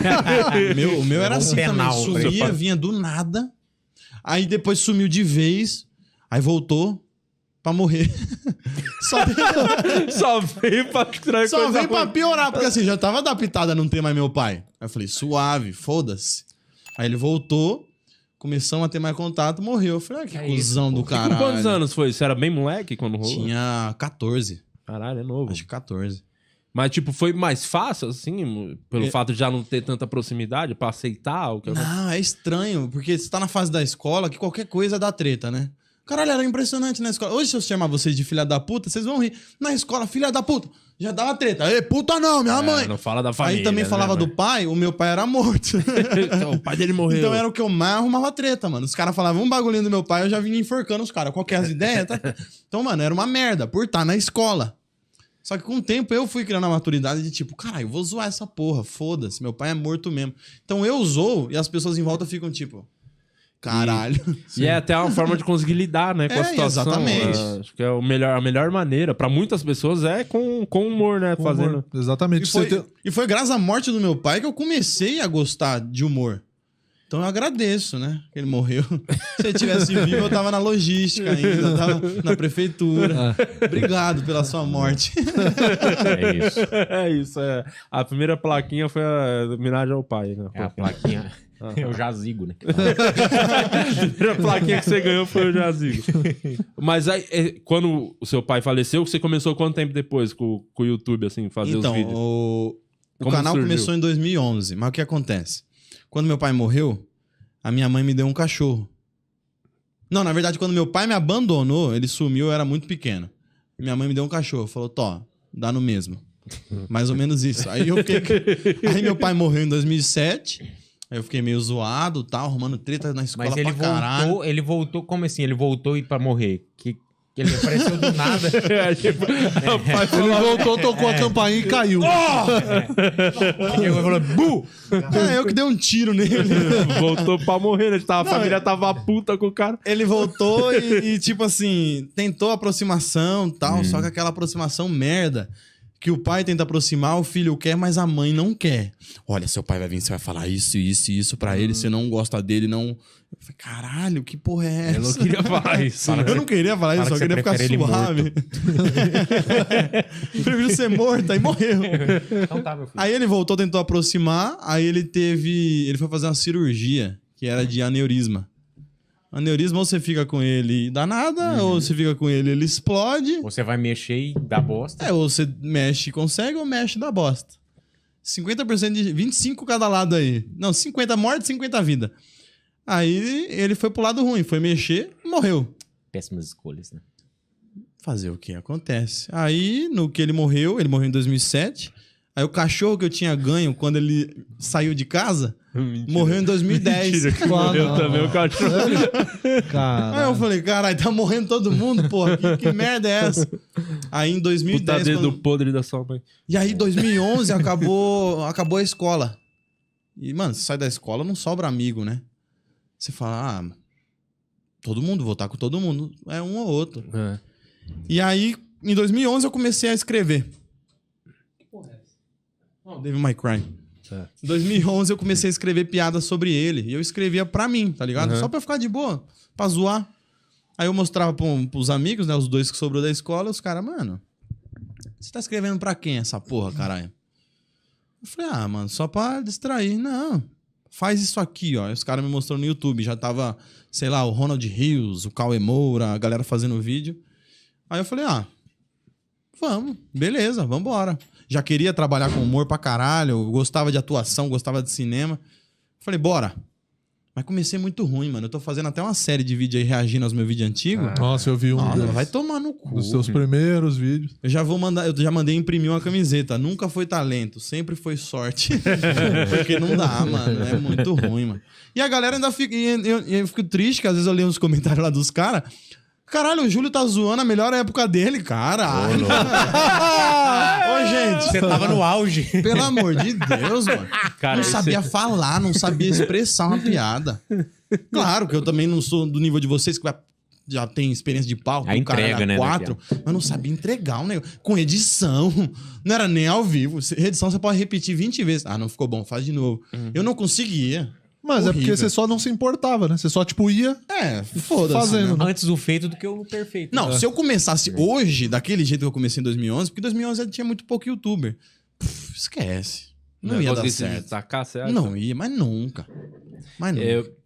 meu, o meu era, assim penal, também. Sumia, vinha do nada. Aí depois sumiu de vez. Aí voltou pra morrer. Só, Só veio pra Só veio pra piorar, porque assim, já tava adaptada a não ter mais meu pai. Aí eu falei, suave, foda-se. Aí ele voltou, começamos a ter mais contato, morreu. Eu falei, ah, que é cuzão do caralho. com quantos anos foi? Você era bem moleque quando rolou? Tinha 14. Caralho, é novo. Acho que 14. Mas, tipo, foi mais fácil, assim, pelo é... fato de já não ter tanta proximidade pra aceitar o que Não, é estranho, porque você tá na fase da escola que qualquer coisa dá treta, né? Caralho, era impressionante na escola. Hoje, se eu chamar vocês de filha da puta, vocês vão rir. Na escola, filha da puta, já dava treta. Ei, puta não, minha é, mãe. Não fala da família. Aí também né, falava mãe? do pai, o meu pai era morto. então, o pai dele morreu. Então era o que eu mais arrumava treta, mano. Os caras falavam um bagulhinho do meu pai, eu já vinha enforcando os caras. Qualquer é as ideias, tá? Então, mano, era uma merda por estar tá na escola. Só que com o tempo eu fui criando a maturidade de tipo, caralho, eu vou zoar essa porra, foda-se, meu pai é morto mesmo. Então eu zoo e as pessoas em volta ficam tipo, caralho. E, e é até uma forma de conseguir lidar, né, com é, a situação. Exatamente. É, acho que é o melhor, a melhor maneira para muitas pessoas é com, com humor, né, com fazendo. Humor. Exatamente. E foi, tem... e foi graças à morte do meu pai que eu comecei a gostar de humor. Então eu agradeço, né? Que ele morreu. Se ele tivesse vivo, eu tava na logística ainda, tava na prefeitura. Ah. Obrigado pela sua morte. É isso. É isso. É. A primeira plaquinha foi a homenagem ao pai. Né? É a plaquinha. Ah. É o jazigo, né? a primeira plaquinha que você ganhou foi o jazigo. Mas aí, é, quando o seu pai faleceu, você começou quanto tempo depois com, com o YouTube, assim, fazer então, os vídeos? Então, o, canal começou em 2011. Mas o que acontece? Quando meu pai morreu, a minha mãe me deu um cachorro. Não, na verdade, quando meu pai me abandonou, ele sumiu, eu era muito pequeno. Minha mãe me deu um cachorro, falou: Tó, dá no mesmo. Mais ou menos isso. Aí eu fiquei. Aí meu pai morreu em 2007. Aí eu fiquei meio zoado, tal, arrumando treta na escola Mas ele pra voltou, caralho. Ele voltou, como assim? Ele voltou e pra morrer? Que, ele apareceu do nada. É, tipo, é. Rapaz, ele voltou, tocou a é. campainha e caiu. Oh! Ele falou, bu! É, eu que dei um tiro nele. Voltou pra morrer, né? A família tava puta com o cara. Ele voltou e, e, tipo assim, tentou aproximação tal, hum. só que aquela aproximação merda que o pai tenta aproximar, o filho quer, mas a mãe não quer. Olha, seu pai vai vir, você vai falar isso, isso e isso para ele, uhum. você não gosta dele, não. Eu falei, caralho, que porra é essa? Eu né? não queria falar isso. eu não queria falar isso, só queria ficar suave. Prefiro ser morto, aí morreu. Então tá, meu filho. Aí ele voltou, tentou aproximar, aí ele teve. Ele foi fazer uma cirurgia, que era de aneurisma. Aneurisma ou você fica com ele e dá nada, uhum. ou você fica com ele e ele explode. Ou você vai mexer e dá bosta. É, ou você mexe e consegue, ou mexe e dá bosta. 50% de. 25 cada lado aí. Não, 50 morte, 50 vida. Aí ele foi pro lado ruim, foi mexer morreu. Péssimas escolhas, né? Fazer o que acontece. Aí, no que ele morreu, ele morreu em 2007. Aí o cachorro que eu tinha ganho quando ele saiu de casa Mentira. Morreu em 2010. Mentira, que morreu não. também o cachorro. É, Cara. Aí eu falei, caralho, tá morrendo todo mundo, porra. Que, que merda é essa? Aí em 2010... Puta dedo quando... podre da sua mãe. E aí em 2011 acabou, acabou a escola. E, mano, você sai da escola, não sobra amigo, né? Você fala, ah, todo mundo, vou estar com todo mundo. É um ou outro. É. E aí, em 2011, eu comecei a escrever. Porra. É oh, David My Crime. Em 2011 eu comecei a escrever piadas sobre ele. E eu escrevia pra mim, tá ligado? Uhum. Só pra ficar de boa, pra zoar. Aí eu mostrava pra, pros amigos, né? Os dois que sobrou da escola. Os caras, mano, você tá escrevendo pra quem essa porra, caralho? Eu falei, ah, mano, só pra distrair. Não, faz isso aqui, ó. Os caras me mostrou no YouTube. Já tava, sei lá, o Ronald Rios, o Cauê Moura, a galera fazendo vídeo. Aí eu falei, ah, vamos, beleza, vambora. embora já queria trabalhar com humor pra caralho, gostava de atuação, gostava de cinema. Falei, bora. Mas comecei muito ruim, mano. Eu tô fazendo até uma série de vídeos aí reagindo aos meus vídeos antigos. Ah, Nossa, eu vi um. Nossa, vai tomar no cu. Dos seus primeiros vídeos. Eu já vou mandar, eu já mandei imprimir uma camiseta. Nunca foi talento, sempre foi sorte. Porque não dá, mano. É muito ruim, mano. E a galera ainda fica. Eu, eu, eu fico triste, que às vezes eu leio uns comentários lá dos caras. Caralho, o Júlio tá zoando a melhor época dele, caralho. Ô, gente. Você tava no auge. Pelo amor de Deus, mano. Cara, não sabia falar, não sabia expressar uma piada. Claro que eu também não sou do nível de vocês que vai já tem experiência de palco, a entrega, cara né, quatro, mas não sabia entregar um negócio. Com edição, não era nem ao vivo. Edição você pode repetir 20 vezes. Ah, não ficou bom, faz de novo. Uhum. Eu não conseguia. Mas horrível. é porque você só não se importava, né? Você só, tipo, ia é, fazendo. Né? Antes o feito do que o perfeito. Não, é. se eu começasse hoje, daquele jeito que eu comecei em 2011, porque 2011 tinha muito pouco youtuber. Puf, esquece. Não, não ia dar certo. Destacar, certo. Não ia, mas nunca. Mas nunca. Eu,